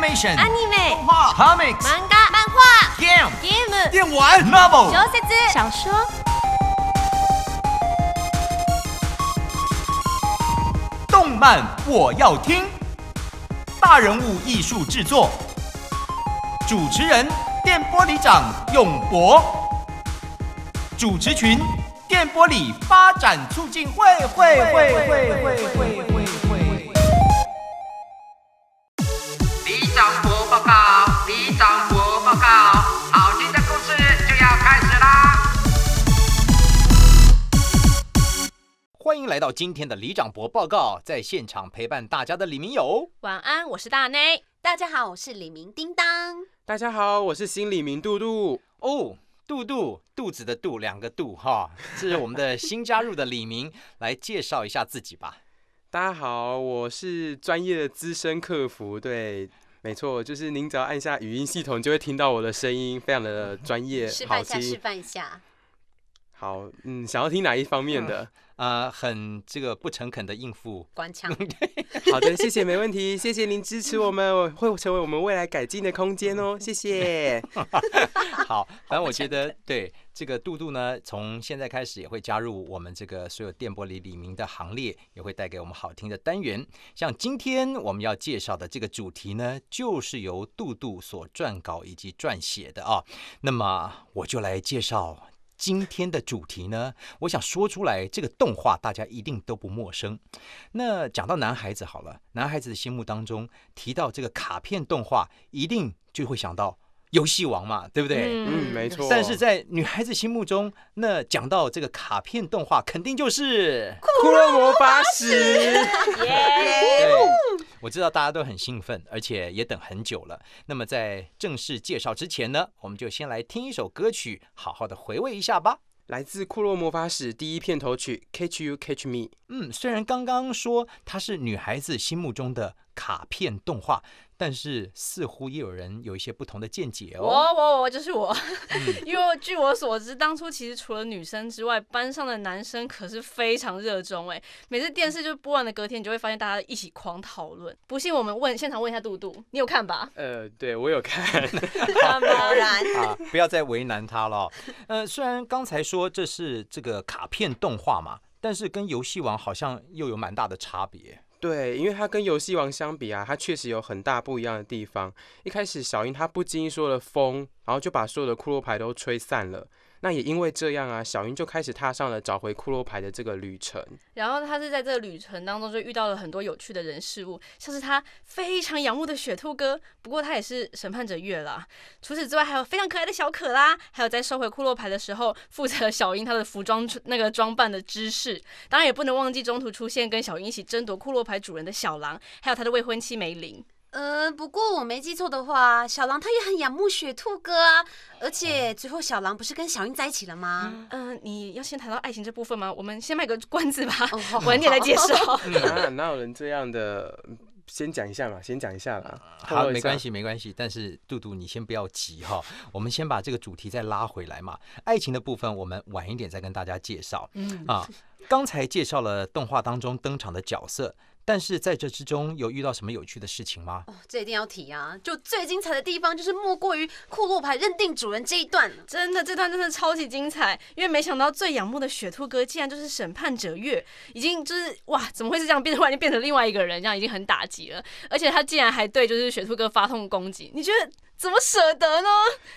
动画、漫画、漫画、漫画、漫画、漫画、漫画、漫画、漫画、m 画、漫画、漫画、漫画、漫画、漫画、漫画、漫画、漫画、漫画、漫人漫画、漫画、漫画、漫画、漫画、漫画、漫画、漫画、漫画、漫画、漫画、漫画、漫画、漫画、漫画、漫画、到今天的李长博报告，在现场陪伴大家的李明友，晚安，我是大内。大家好，我是李明叮当。大家好，我是新李明杜杜哦，杜杜肚子的肚，两个肚哈，这是我们的新加入的李明，来介绍一下自己吧。大家好，我是专业的资深客服，对，没错，就是您只要按下语音系统，就会听到我的声音，非常的专业，好听。示范一下，示范一下。好，嗯，想要听哪一方面的？啊，很这个不诚恳的应付官腔。好的，谢谢，没问题，谢谢您支持我们，会成为我们未来改进的空间哦，谢谢。好，反正我觉得对这个杜杜呢，从现在开始也会加入我们这个所有电波里李明的行列，也会带给我们好听的单元。像今天我们要介绍的这个主题呢，就是由杜杜所撰稿以及撰写的啊。那么我就来介绍。今天的主题呢，我想说出来，这个动画大家一定都不陌生。那讲到男孩子好了，男孩子的心目当中提到这个卡片动画，一定就会想到游戏王嘛，对不对？嗯，没错。但是在女孩子心目中，那讲到这个卡片动画，肯定就是骷髅魔法使》。我知道大家都很兴奋，而且也等很久了。那么在正式介绍之前呢，我们就先来听一首歌曲，好好的回味一下吧。来自《库洛魔法使》第一片头曲《Catch You Catch Me》。嗯，虽然刚刚说它是女孩子心目中的。卡片动画，但是似乎也有人有一些不同的见解哦。我我我就是我，因为据我所知，当初其实除了女生之外，班上的男生可是非常热衷哎。每次电视就播完的隔天你就会发现大家一起狂讨论。不信我们问现场问一下杜杜，你有看吧？呃，对，我有看。当然啊，不要再为难他了。呃，虽然刚才说这是这个卡片动画嘛，但是跟游戏王好像又有蛮大的差别。对，因为它跟游戏王相比啊，它确实有很大不一样的地方。一开始小樱她不经意说的风，然后就把所有的骷髅牌都吹散了。那也因为这样啊，小英就开始踏上了找回骷髅牌的这个旅程。然后他是在这个旅程当中就遇到了很多有趣的人事物，像是他非常仰慕的雪兔哥，不过他也是审判者月啦。除此之外，还有非常可爱的小可啦，还有在收回骷髅牌的时候负责小英她的服装那个装扮的知识。当然也不能忘记中途出现跟小英一起争夺骷髅牌主人的小狼，还有他的未婚妻梅林。呃，不过我没记错的话，小狼他也很仰慕雪兔哥啊，而且最后小狼不是跟小樱在一起了吗？嗯，你要先谈到爱情这部分吗？我们先卖个关子吧，晚点再介绍。哪 有人这样的？先讲一下嘛，先讲一下嘛。好，没关系，没关系。但是杜杜你先不要急哈，我们先把这个主题再拉回来嘛，爱情的部分我们晚一点再跟大家介绍。嗯啊，刚才介绍了动画当中登场的角色。但是在这之中有遇到什么有趣的事情吗？哦，这一定要提啊！就最精彩的地方就是莫过于库洛牌认定主人这一段，真的这段真的超级精彩，因为没想到最仰慕的雪兔哥竟然就是审判者月，已经就是哇，怎么会是这样？变成然经变成另外一个人，这样已经很打击了，而且他竟然还对就是雪兔哥发动攻击，你觉得？怎么舍得呢？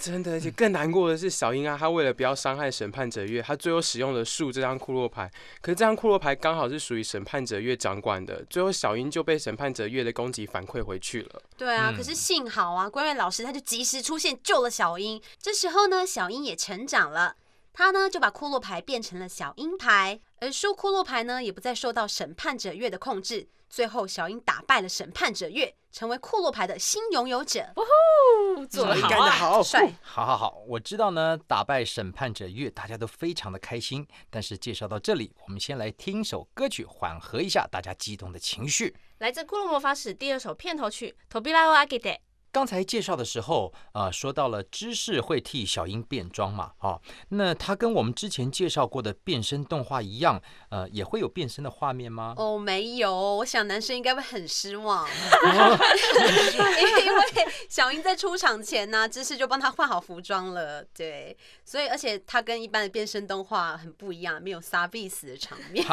真的，而且更难过的是小英啊，他为了不要伤害审判者月，他最后使用了树这张库洛牌，可是这张库洛牌刚好是属于审判者月掌管的，最后小英就被审判者月的攻击反馈回去了。对啊，可是幸好啊，关瑞老师他就及时出现救了小英。这时候呢，小英也成长了。他呢就把库洛牌变成了小鹰牌，而输库洛牌呢也不再受到审判者月的控制。最后，小鹰打败了审判者月，成为库洛牌的新拥有者。哦，做得好啊，好帅！好好好，我知道呢。打败审判者月，大家都非常的开心。但是介绍到这里，我们先来听首歌曲，缓和一下大家激动的情绪。来自《骷髅魔法使》第二首片头曲，《t o b l a o a g 阿 t e 刚才介绍的时候呃，说到了芝士会替小英变装嘛？哦，那他跟我们之前介绍过的变身动画一样，呃，也会有变身的画面吗？哦，没有，我想男生应该会很失望。因为小英在出场前呢，芝士就帮他换好服装了。对，所以而且他跟一般的变身动画很不一样，没有撒必死的场面。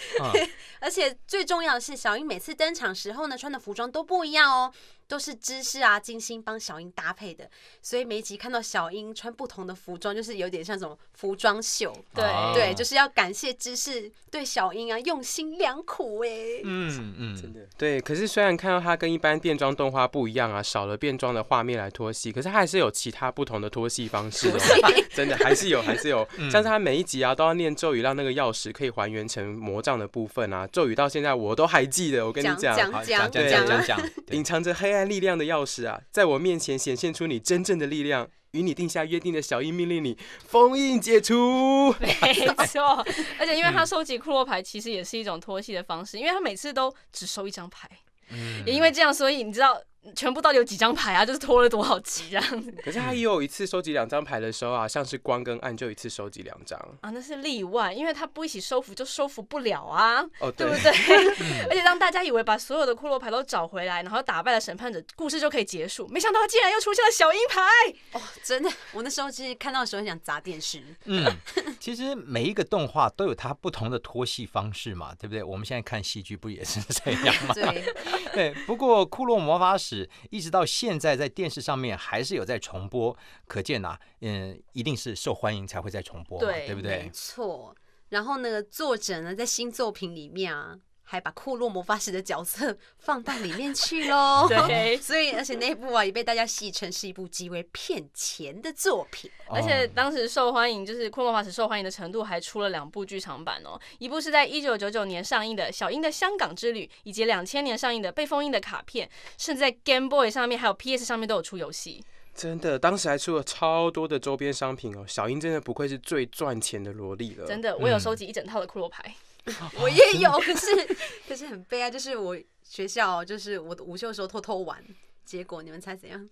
而且最重要的是，小英每次登场时候呢，穿的服装都不一样哦。都是芝士啊，精心帮小英搭配的，所以每一集看到小英穿不同的服装，就是有点像什么服装秀。对对，就是要感谢芝士对小英啊用心良苦哎。嗯嗯，真的对。可是虽然看到他跟一般变装动画不一样啊，少了变装的画面来脱戏，可是他还是有其他不同的脱戏方式。真的还是有，还是有，像是他每一集啊都要念咒语，让那个钥匙可以还原成魔杖的部分啊。咒语到现在我都还记得，我跟你讲讲讲讲讲讲，隐藏着黑暗。力量的钥匙啊，在我面前显现出你真正的力量。与你定下约定的小樱命令你，封印解除。没错，而且因为他收集库洛牌，其实也是一种脱戏的方式，因为他每次都只收一张牌。嗯，也因为这样，所以你知道。全部到底有几张牌啊？就是拖了多少集这样子？可是他也有一次收集两张牌的时候啊，像是光跟暗就一次收集两张啊，那是例外，因为他不一起收服就收服不了啊，哦、对不对？而且当大家以为把所有的骷髅牌都找回来，然后打败了审判者，故事就可以结束，没想到竟然又出现了小鹰牌！哦，真的，我那时候其实看到的时候想砸电视。嗯，其实每一个动画都有它不同的脱戏方式嘛，对不对？我们现在看戏剧不也是这样吗？对，不过骷髅魔法使一直到现在，在电视上面还是有在重播，可见呐，嗯，一定是受欢迎才会在重播嘛，对不对？没错。然后呢，作者呢，在新作品里面啊。还把库洛魔法使的角色放到里面去喽 所以，而且那部啊也被大家戏称是一部极为骗钱的作品。而且当时受欢迎，就是库洛魔法使受欢迎的程度，还出了两部剧场版哦。一部是在一九九九年上映的《小樱的香港之旅》，以及两千年上映的《被封印的卡片》。甚至在 Game Boy 上面，还有 PS 上面都有出游戏。真的，当时还出了超多的周边商品哦。小樱真的不愧是最赚钱的萝莉了。真的，我有收集一整套的库洛牌。我也有，可是可是很悲哀，就是我学校就是我午休的时候偷偷玩，结果你们猜怎样？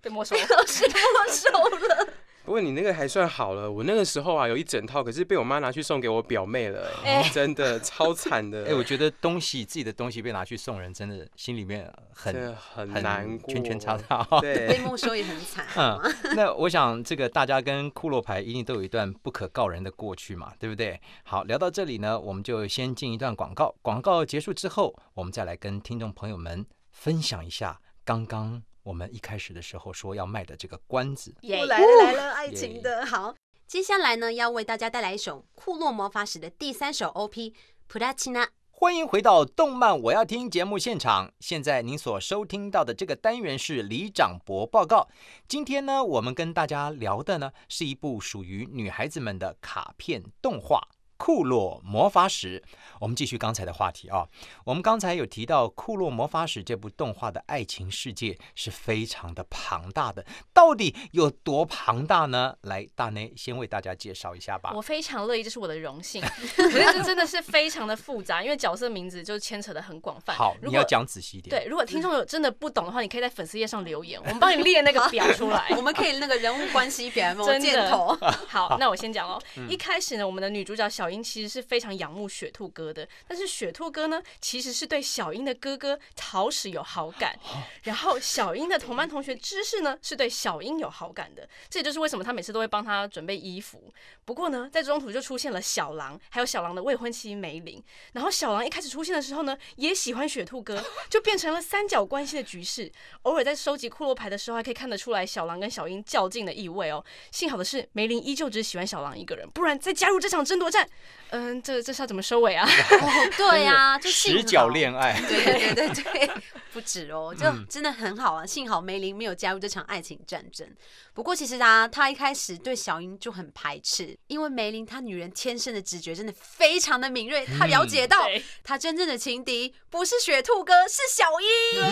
被没收了，师 没收了。不过你那个还算好了，我那个时候啊，有一整套，可是被我妈拿去送给我表妹了，真的超惨的。哎，我觉得东西自己的东西被拿去送人，真的心里面很很难，圈圈叉叉，对，被没收也很惨。嗯，那我想这个大家跟骷洛牌一定都有一段不可告人的过去嘛，对不对？好，聊到这里呢，我们就先进一段广告，广告结束之后，我们再来跟听众朋友们分享一下刚刚。我们一开始的时候说要卖的这个关子，来了来了，爱情的好。接下来呢，要为大家带来一首《库洛魔法使》的第三首 OP，普拉奇娜》。欢迎回到《动漫我要听》节目现场，现在您所收听到的这个单元是里长博报告。今天呢，我们跟大家聊的呢，是一部属于女孩子们的卡片动画。库洛魔法史，我们继续刚才的话题啊。我们刚才有提到库洛魔法史这部动画的爱情世界是非常的庞大的，到底有多庞大呢？来，大内先为大家介绍一下吧。我非常乐意，这是我的荣幸。可是真的是非常的复杂，因为角色名字就牵扯的很广泛。好，你要讲仔细一点。对，如果听众有真的不懂的话，你可以在粉丝页上留言，我们帮你列那个表出来。我们可以那个人物关系表，箭头。好，那我先讲喽。一开始呢，我们的女主角小。小英其实是非常仰慕雪兔哥的，但是雪兔哥呢，其实是对小英的哥哥桃史有好感。然后小英的同班同学芝士呢，是对小英有好感的。这也就是为什么他每次都会帮他准备衣服。不过呢，在中途就出现了小狼，还有小狼的未婚妻梅林。然后小狼一开始出现的时候呢，也喜欢雪兔哥，就变成了三角关系的局势。偶尔在收集骷髅牌的时候，还可以看得出来小狼跟小英较劲的意味哦。幸好的是，梅林依旧只喜欢小狼一个人，不然再加入这场争夺战。嗯，这这是要怎么收尾啊？对呀，直角恋爱，对对对对对。不止哦，就真的很好啊！幸好梅林没有加入这场爱情战争。不过其实啊，他一开始对小英就很排斥，因为梅林他女人天生的直觉真的非常的敏锐，他了解到他真正的情敌不是雪兔哥，是小英。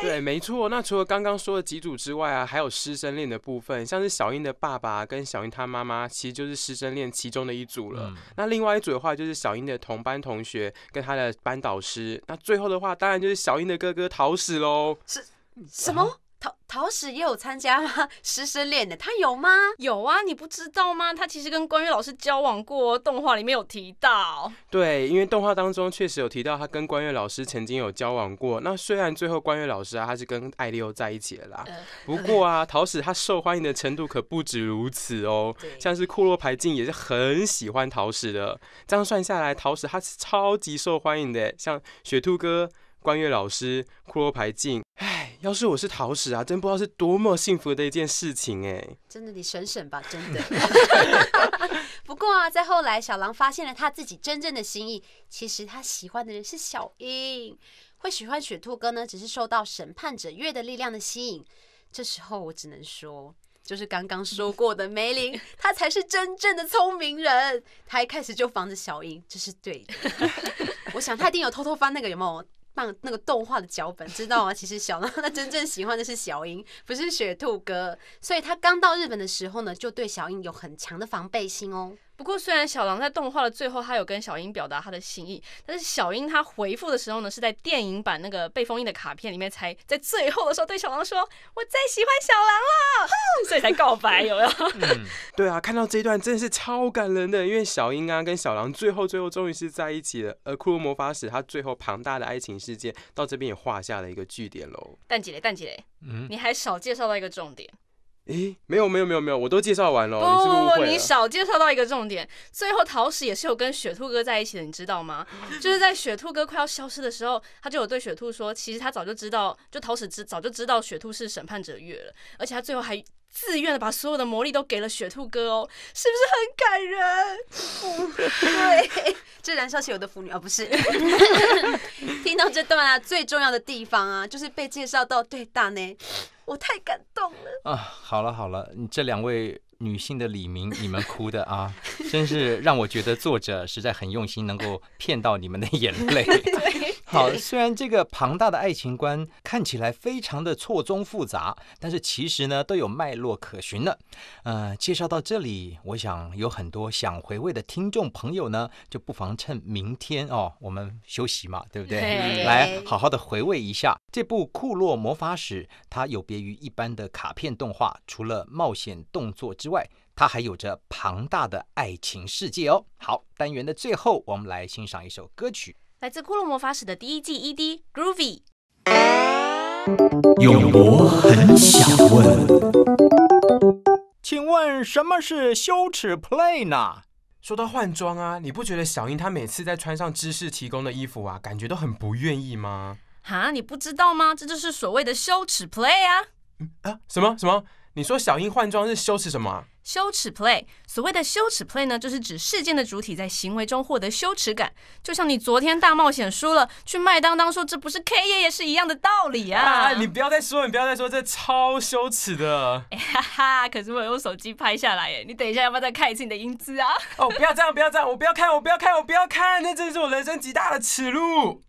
对，没错。那除了刚刚说的几组之外啊，还有师生恋的部分，像是小英的爸爸跟小英他妈妈，其实就是师生恋其中的一组了。那另外一组的话，就是小英的同班同学跟他的班导师。那最后的话，当然就是小英的哥哥陶。桃矢喽，是什么？桃桃矢也有参加吗？食食脸的他有吗？有啊，你不知道吗？他其实跟关月老师交往过，动画里面有提到。对，因为动画当中确实有提到他跟关月老师曾经有交往过。那虽然最后关月老师啊，他是跟艾利欧在一起了啦，不过啊，桃矢他受欢迎的程度可不止如此哦。像是库洛牌镜也是很喜欢桃矢的，这样算下来，桃矢他是超级受欢迎的。像雪兔哥。关月老师，骷髅牌镜。哎，要是我是桃矢啊，真不知道是多么幸福的一件事情哎。真的，你省省吧，真的。不过啊，在后来，小狼发现了他自己真正的心意，其实他喜欢的人是小樱。会喜欢雪兔哥呢，只是受到审判者月的力量的吸引。这时候我只能说，就是刚刚说过的梅林，他才是真正的聪明人。他一开始就防着小樱，这是对的。我想他一定有偷偷翻那个，有没有？放那个动画的脚本知道啊，其实小娜 她真正喜欢的是小樱，不是雪兔哥，所以她刚到日本的时候呢，就对小樱有很强的防备心哦。不过，虽然小狼在动画的最后，他有跟小樱表达他的心意，但是小樱她回复的时候呢，是在电影版那个被封印的卡片里面才，在最后的时候对小狼说：“我再喜欢小狼了”，所以才告白，有没有？对啊，看到这一段真的是超感人的，因为小樱啊跟小狼最后最后终于是在一起了。呃，骷髅魔法使他最后庞大的爱情世界到这边也画下了一个句点喽。蛋姐嘞，蛋姐嘞，嗯，你还少介绍到一个重点。诶，没有没有没有没有，我都介绍完了。不，你少介绍到一个重点。最后，桃矢也是有跟雪兔哥在一起的，你知道吗？就是在雪兔哥快要消失的时候，他就有对雪兔说，其实他早就知道，就桃矢之早就知道雪兔是审判者月了，而且他最后还。自愿的把所有的魔力都给了雪兔哥哦，是不是很感人？对，这燃烧起我的腐女啊，不是。听到这段啊，最重要的地方啊，就是被介绍到对大内，我太感动了啊！好了好了，你这两位。女性的李明，你们哭的啊，真是让我觉得作者实在很用心，能够骗到你们的眼泪。好，虽然这个庞大的爱情观看起来非常的错综复杂，但是其实呢都有脉络可循的。呃，介绍到这里，我想有很多想回味的听众朋友呢，就不妨趁明天哦，我们休息嘛，对不对？来好好的回味一下这部《库洛魔法史》。它有别于一般的卡片动画，除了冒险动作之。外，它还有着庞大的爱情世界哦。好，单元的最后，我们来欣赏一首歌曲，来自《骷髅魔法史》的第一季 ED Groovy。有，我很想问，请问什么是羞耻 play 呢？说到换装啊，你不觉得小英她每次在穿上知识提供的衣服啊，感觉都很不愿意吗？哈，你不知道吗？这就是所谓的羞耻 play 啊！啊，什么什么？你说小英换装是羞耻什么？羞耻 play。所谓的羞耻 play 呢，就是指事件的主体在行为中获得羞耻感。就像你昨天大冒险输了，去麦当当说这不是 K 爷爷是一样的道理啊！你不要再说，你不要再说，这超羞耻的。哈哈，可是我用手机拍下来耶。你等一下，要不要再看一次你的英姿啊？哦，不要这样，不要这样，我不要看，我不要看，我不要看，那真是我人生极大的耻辱。